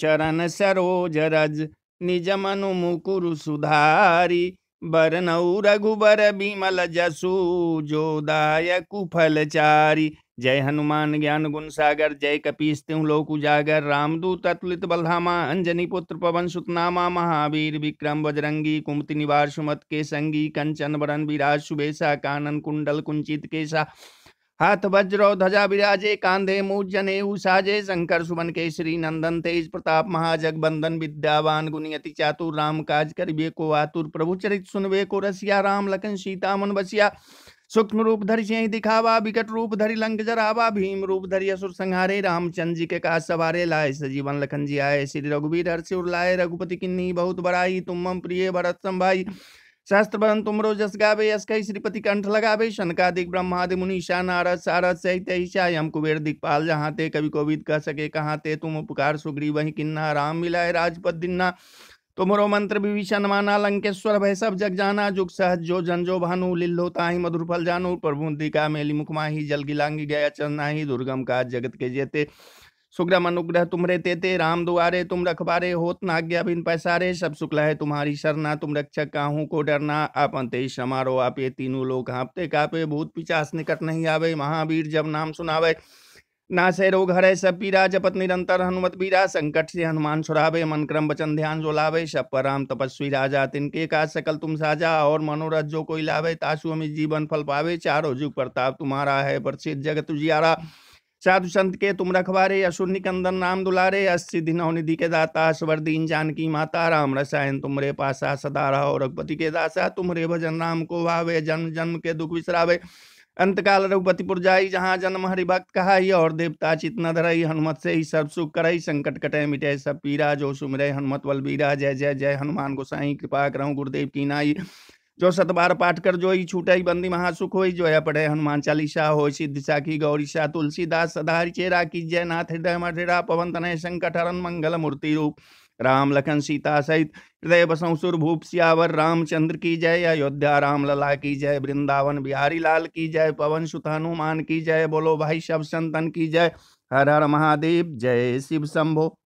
चरण सरोज रज निज मनु मुकुर सुधारी बरनऊ रघुबर बिमल जसु जोदायक फलचारी जय हनुमान ज्ञान गुण सागर जय कपीस तुम लोक उजागर रामदूत अतुलित बलधामा अंजनी पुत्र पवन सुतनामा महावीर विक्रम बजरंगी कुमति निवार सुमत के संगी कंचन बरन विराज सुबेशा कानन कुंडल कुंचित केसा हाथ वज्रो ध्वजा विराजे कांधे मूजने उषाजे शंकर सुमन केसरी नंदन तेज प्रताप महाजग बंदन विद्यावान गुनियति चातुर राम काज करिबे को आतुर प्रभु चरित सुनवे को रसिया राम लखन सीता मन बसिया सूक्ष्म रूप धरि सिंह दिखावा विकट रूप धरि लंक जरावा भीम रूप धरि असुर संहारे रामचंद्र जी के काज सवारे लाए सजीवन लखन जी आए श्री रघुवीर हर्ष उर लाए रघुपति किन्नी बहुत बड़ाई तुम प्रिय भरत संभाई शास्त्र बहन तुमरो जस गावे यस कही श्रीपति कंठ लगावे दिख ब्रह्मादि मुनि ईशा नारद सारद सहित ईशा यम कुबेर दिखपाल जहाँ ते कवि कोविद कह सके कहाँ ते तुम उपकार सुग्री वही किन्ना राम मिलाए राजपद दिन्ना तुमरो मंत्र विभीषण माना लंकेश्वर भय सब जग जाना जुग सहज जो जन जो भानु लिल्लो ताही फल जानु प्रभु दिका मेली मुखमाही जल गिलांगी गया चरनाही दुर्गम का जगत के जेते सुग्रह अनुग्रह तुम रे तेते राम दुआरे तुम रखबारे होत नाग्ञा बिन पैसारे सब शुक्ल है तुम्हारी शरणा तुम रक्षक काहू को डरना आप अंते समारोह आप ये तीनों लोग हाँपते कापे भूत पिचास निकट नहीं आवे महावीर जब नाम सुनावे ना से रोग हरे सब पीरा जपत निरंतर हनुमत बीरा संकट से हनुमान छुड़ावे मन क्रम वचन ध्यान जो लावे सब पर राम तपस्वी राजा तिनके का सकल तुम साजा और मनोरथ जो कोई लावे ताशु हमें जीवन फल पावे चारो जुग प्रताप तुम्हारा है प्रसिद्ध जगत जियारा साधु संत के तुम रखवारे असुर निकंदन नाम दुलारे अस्सी दिनौ निधि के दाता दीन जानकी माता राम रसायन तुमरे पासा सदा रहो रघुपति के दासा तुमरे भजन राम को भावे जन्म जन्म के दुख विसरावे अंतकाल रघुपतिपुर जाई जहाँ जन्म हरि भक्त कहाई और देवता चित न धरई हनुमत से ही सब सुख करई संकट कटे मिटे सब पीरा जो सुमरे हनुमत बलबीरा जय जय जय हनुमान गोसाई कृपा करहु गुरुदेव की नाई जो सतबार पाठ कर जोई छूटे बंदी महासुख जो है पढ़े हनुमान चालीसा हो सिद्ध साखी गौरीसा तुलसीदास सदार चेरा की जय नाथ हृदय मृरा पवन तनय संकट हरण मंगल मूर्ति रूप राम लखन सीता सहित हृदय बसंसुर भूप सियावर रामचंद्र की जय अयोध्या राम लला की जय वृंदावन बिहारी लाल की जय पवन सुत हनुमान की जय बोलो भाई शब संतन की जय हर हर महादेव जय शिव शंभो